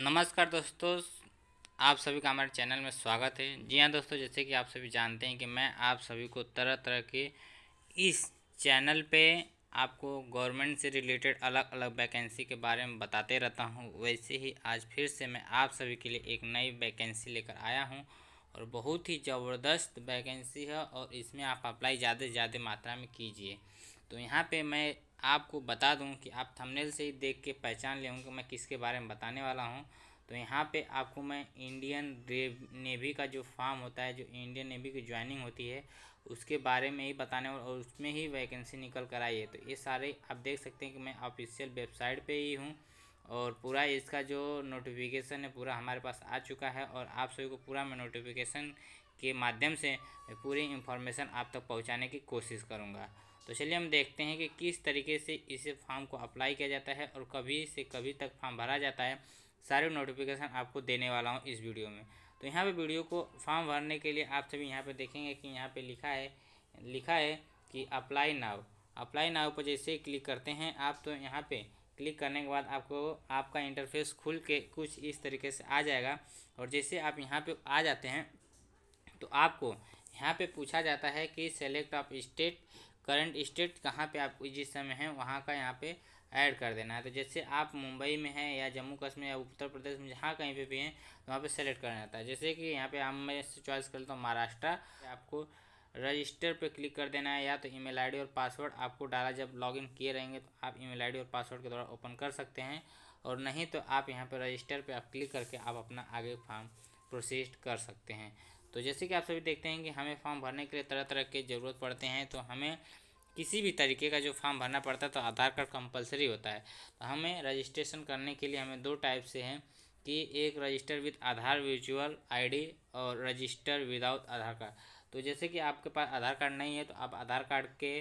नमस्कार दोस्तों आप सभी का हमारे चैनल में स्वागत है जी हाँ दोस्तों जैसे कि आप सभी जानते हैं कि मैं आप सभी को तरह तरह के इस चैनल पे आपको गवर्नमेंट से रिलेटेड अलग अलग वैकेंसी के बारे में बताते रहता हूँ वैसे ही आज फिर से मैं आप सभी के लिए एक नई वैकेंसी लेकर आया हूँ और बहुत ही ज़बरदस्त वैकेंसी है और इसमें आप अप्लाई ज़्यादा से ज़्यादा मात्रा में कीजिए तो यहाँ पर मैं आपको बता दूं कि आप थंबनेल से ही देख के पहचान ले होंगे मैं किसके बारे में बताने वाला हूं तो यहाँ पे आपको मैं इंडियन नेवी का जो फॉर्म होता है जो इंडियन नेवी की ज्वाइनिंग होती है उसके बारे में ही बताने और उसमें ही वैकेंसी निकल कर आई है तो ये सारे आप देख सकते हैं कि मैं ऑफिशियल वेबसाइट पे ही हूँ और पूरा इसका जो नोटिफिकेशन है पूरा हमारे पास आ चुका है और आप सभी को पूरा मैं नोटिफिकेशन के माध्यम से पूरी इन्फॉर्मेशन आप तक पहुँचाने की कोशिश करूँगा तो चलिए हम देखते हैं कि किस तरीके से इसे फॉर्म को अप्लाई किया जाता है और कभी से कभी तक फॉर्म भरा जाता है सारे नोटिफिकेशन आपको देने वाला हूँ इस वीडियो में तो यहाँ पे वीडियो को फॉर्म भरने के लिए आप सभी यहाँ पे देखेंगे कि यहाँ पे लिखा है लिखा है कि अप्लाई नाव अप्लाई नाव पर जैसे क्लिक करते हैं आप तो यहाँ पे क्लिक करने के बाद आपको आपका इंटरफेस खुल के कुछ इस तरीके से आ जाएगा और जैसे आप यहाँ पे आ जाते हैं तो आपको यहाँ पे पूछा जाता है कि select of state current state कहाँ पे आपको जिस समय है वहाँ का यहाँ पे ऐड कर देना है तो जैसे आप मुंबई में हैं या जम्मू कश्मीर या उत्तर प्रदेश में जहाँ कहीं पे भी हैं तो वहाँ पे सेलेक्ट करना रहता है जैसे कि यहाँ पे हम मैं चॉइस कर लेता हूँ महाराष्ट्र आपको रजिस्टर पे क्लिक कर देना है या तो ईमेल आईडी और पासवर्ड आपको डाला जब लॉगिन किए रहेंगे तो आप ईमेल आईडी और पासवर्ड के द्वारा ओपन कर सकते हैं और नहीं तो आप यहाँ पर रजिस्टर पर आप क्लिक करके आप अपना आगे फॉर्म प्रोसेस कर सकते हैं तो जैसे कि आप सभी देखते हैं कि हमें फॉर्म भरने के लिए तरह तरह के ज़रूरत पड़ते हैं तो हमें किसी भी तरीके का जो फॉर्म भरना पड़ता है तो आधार कार्ड कंपलसरी होता है तो हमें रजिस्ट्रेशन करने के लिए हमें दो टाइप से हैं कि एक रजिस्टर विद आधार विजुअल आईडी और रजिस्टर विदाउट आधार कार्ड तो जैसे कि आपके पास आधार कार्ड नहीं है तो आप आधार कार्ड के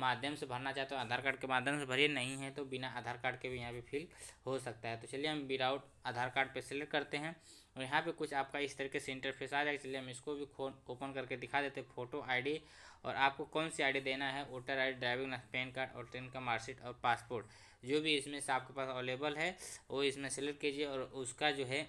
माध्यम से भरना चाहते हो तो आधार कार्ड के माध्यम से भरिए नहीं है तो बिना आधार कार्ड के भी यहाँ पे फिल हो सकता है तो चलिए हम विदाउट आधार कार्ड पे सिलेक्ट करते हैं और यहाँ पे कुछ आपका इस तरीके से इंटरफेस आ जाएगा चलिए हम इसको भी ओपन करके दिखा देते हैं फोटो आईडी और आपको कौन सी आईडी देना है voter I driving PAN card और ट्रेन का मार्कशीट और पासपोर्ट जो भी इसमें से आपके पास अवेलेबल है वो इसमें सेलेक्ट कीजिए और उसका जो है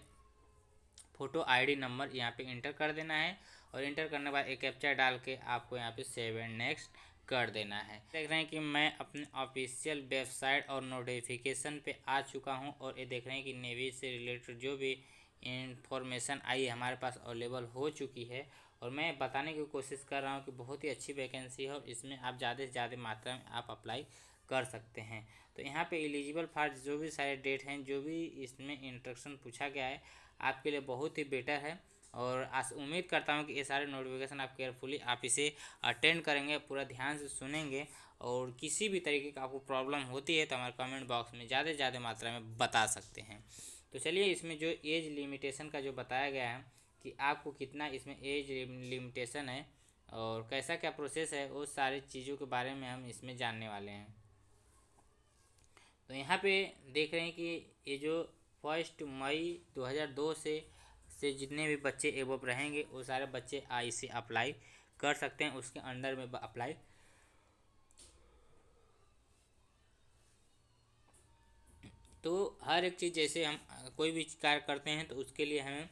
फ़ोटो आई नंबर यहाँ पर इंटर कर देना है और इंटर करने के बाद एक कैप्चर डाल के आपको यहाँ पे सेव एंड नेक्स्ट कर देना है देख रहे हैं कि मैं अपने ऑफिशियल वेबसाइट और नोटिफिकेशन पे आ चुका हूँ और ये देख रहे हैं कि नेवी से रिलेटेड जो भी इंफॉर्मेशन आई हमारे पास अवेलेबल हो चुकी है और मैं बताने की कोशिश कर रहा हूँ कि बहुत ही अच्छी वैकेंसी है और इसमें आप ज़्यादा से ज़्यादा मात्रा में आप अप्लाई कर सकते हैं तो यहाँ पे एलिजिबल फॉर जो भी सारे डेट हैं जो भी इसमें इंट्रक्शन पूछा गया है आपके लिए बहुत ही बेटर है और आस उम्मीद करता हूँ कि ये सारे नोटिफिकेशन आप केयरफुली आप इसे अटेंड करेंगे पूरा ध्यान से सुनेंगे और किसी भी तरीके का आपको प्रॉब्लम होती है तो हमारे कमेंट बॉक्स में ज़्यादा से ज़्यादा मात्रा में बता सकते हैं तो चलिए इसमें जो एज लिमिटेशन का जो बताया गया है कि आपको कितना इसमें एज लिमिटेशन है और कैसा क्या प्रोसेस है वो सारी चीज़ों के बारे में हम इसमें जानने वाले हैं तो यहाँ पे देख रहे हैं कि ये जो फर्स्ट मई 2002 से से जितने भी बच्चे एवोप रहेंगे वो सारे बच्चे आई से अप्लाई कर सकते हैं उसके अंडर में अप्लाई तो हर एक चीज़ जैसे हम कोई भी कार्य करते हैं तो उसके लिए हमें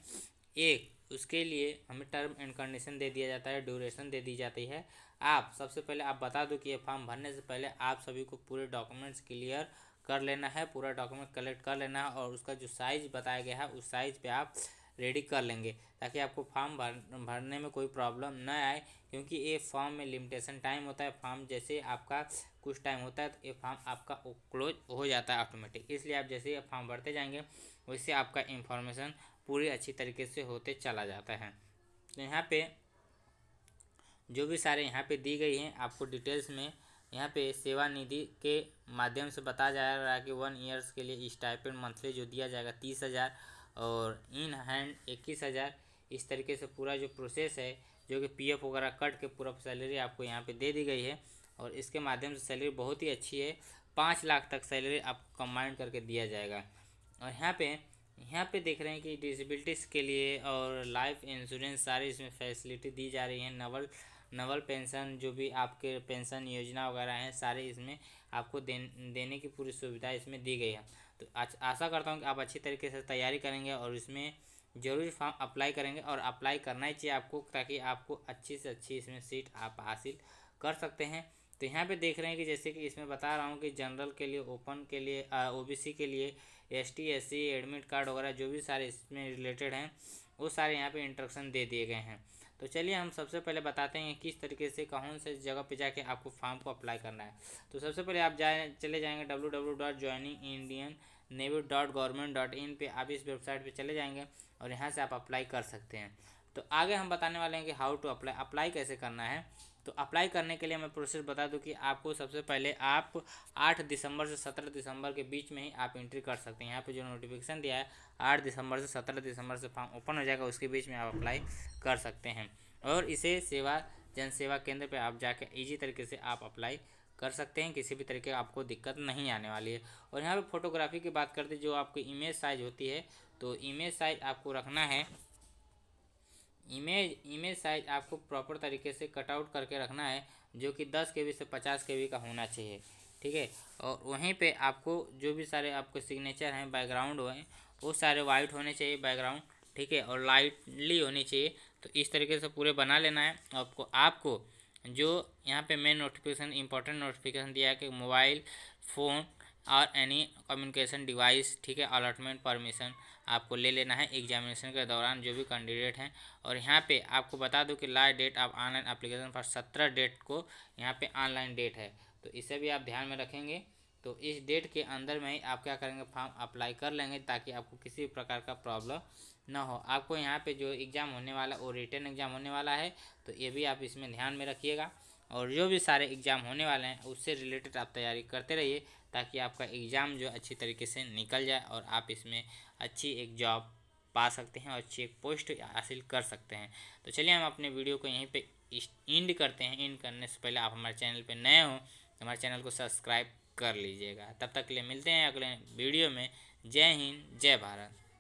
एक उसके लिए हमें टर्म एंड कंडीशन दे दिया जाता है ड्यूरेशन दे दी जाती है आप सबसे पहले आप बता दो कि ये फॉर्म भरने से पहले आप सभी को पूरे डॉक्यूमेंट्स क्लियर कर लेना है पूरा डॉक्यूमेंट कलेक्ट कर लेना है और उसका जो साइज़ बताया गया है उस साइज़ पे आप रेडी कर लेंगे ताकि आपको फॉर्म भर भरने में कोई प्रॉब्लम ना आए क्योंकि ये फॉर्म में लिमिटेशन टाइम होता है फॉर्म जैसे आपका कुछ टाइम होता है तो ये फॉर्म आपका क्लोज हो जाता है ऑटोमेटिक इसलिए आप जैसे फॉर्म भरते जाएंगे वैसे आपका इंफॉर्मेशन पूरी अच्छी तरीके से होते चला जाता है तो यहाँ पर जो भी सारे यहाँ पर दी गई हैं आपको डिटेल्स में यहाँ पे सेवा निधि के माध्यम से बताया जा रहा है कि वन ईयर्स के लिए स्टाइपेंड मंथली जो दिया जाएगा तीस हज़ार और इन हैंड इक्कीस हज़ार इस तरीके से पूरा जो प्रोसेस है जो कि पीएफ वगैरह कट के पूरा सैलरी आपको यहाँ पे दे दी गई है और इसके माध्यम से सैलरी बहुत ही अच्छी है पाँच लाख तक सैलरी आपको कम्बाइंड करके दिया जाएगा और यहाँ पे यहाँ पे देख रहे हैं कि डिसबिलिटीज़ के लिए और लाइफ इंश्योरेंस सारी इसमें फैसिलिटी दी जा रही है नवल नवल पेंशन जो भी आपके पेंशन योजना वगैरह हैं सारे इसमें आपको दे, देने की पूरी सुविधा इसमें दी गई है तो आशा करता हूँ कि आप अच्छी तरीके से तैयारी करेंगे और इसमें ज़रूर फॉर्म अप्लाई करेंगे और अप्लाई करना ही चाहिए आपको ताकि आपको अच्छी से अच्छी इसमें सीट आप हासिल कर सकते हैं तो यहाँ पे देख रहे हैं कि जैसे कि इसमें बता रहा हूँ कि जनरल के लिए ओपन के लिए ओबीसी के लिए S T S C admit card वगैरह जो भी सारे इसमें रिलेटेड हैं वो सारे यहाँ पे इंट्रक्शन दे दिए गए हैं तो चलिए हम सबसे पहले बताते हैं किस तरीके से कौन से जगह पे जाके आपको फॉर्म को अप्लाई करना है तो सबसे पहले आप जाए चले जाएंगे W W dot joining Indian navy dot government dot in पर आप इस वेबसाइट पर चले जाएंगे और यहाँ से आप अप्लाई कर सकते हैं तो आगे हम बताने वाले हैं कि हाउ टू अप्लाई अप्लाई कैसे करना है तो अप्लाई करने के लिए मैं प्रोसेस बता दूं कि आपको सबसे पहले आप 8 दिसंबर से 17 दिसंबर के बीच में ही आप एंट्री कर सकते हैं यहाँ पे जो नोटिफिकेशन दिया है 8 दिसंबर से 17 दिसंबर से फॉर्म ओपन हो जाएगा उसके बीच में आप अप्लाई कर सकते हैं और इसे सेवा जन सेवा केंद्र पर आप जाके ईजी तरीके से आप अप्लाई कर सकते हैं किसी भी तरीके आपको दिक्कत नहीं आने वाली है और यहाँ पर फोटोग्राफी की बात करते जो आपकी इमेज साइज होती है तो इमेज साइज आपको रखना है इमेज इमेज साइज आपको प्रॉपर तरीके से कटआउट करके रखना है जो कि दस के से पचास के का होना चाहिए ठीक है और वहीं पे आपको जो भी सारे आपके सिग्नेचर हैं बैकग्राउंड हैं वो सारे वाइट होने चाहिए बैकग्राउंड ठीक है और लाइटली होनी चाहिए तो इस तरीके से पूरे बना लेना है आपको आपको जो यहाँ पे मेन नोटिफिकेशन इंपॉर्टेंट नोटिफिकेशन दिया है कि मोबाइल फ़ोन और एनी कम्युनिकेशन डिवाइस ठीक है अलॉटमेंट परमिशन आपको ले लेना है एग्जामिनेशन के दौरान जो भी कैंडिडेट हैं और यहाँ पे आपको बता दूँ कि लास्ट डेट आप ऑनलाइन अप्लीकेशन फॉर सत्रह डेट को यहाँ पे ऑनलाइन डेट है तो इसे भी आप ध्यान में रखेंगे तो इस डेट के अंदर में ही आप क्या करेंगे फॉर्म अप्लाई कर लेंगे ताकि आपको किसी भी प्रकार का प्रॉब्लम ना हो आपको यहाँ पर जो एग्ज़ाम होने वाला वो रिटर्न एग्ज़ाम होने वाला है तो ये भी आप इसमें ध्यान में रखिएगा और जो भी सारे एग्ज़ाम होने वाले हैं उससे रिलेटेड आप तैयारी करते रहिए ताकि आपका एग्ज़ाम जो अच्छी तरीके से निकल जाए और आप इसमें अच्छी एक जॉब पा सकते हैं और अच्छी एक पोस्ट हासिल कर सकते हैं तो चलिए हम अपने वीडियो को यहीं पे इंड करते हैं इंड करने से पहले आप हमारे चैनल पे नए हो तो हमारे चैनल को सब्सक्राइब कर लीजिएगा तब तक के लिए मिलते हैं अगले वीडियो में जय हिंद जय भारत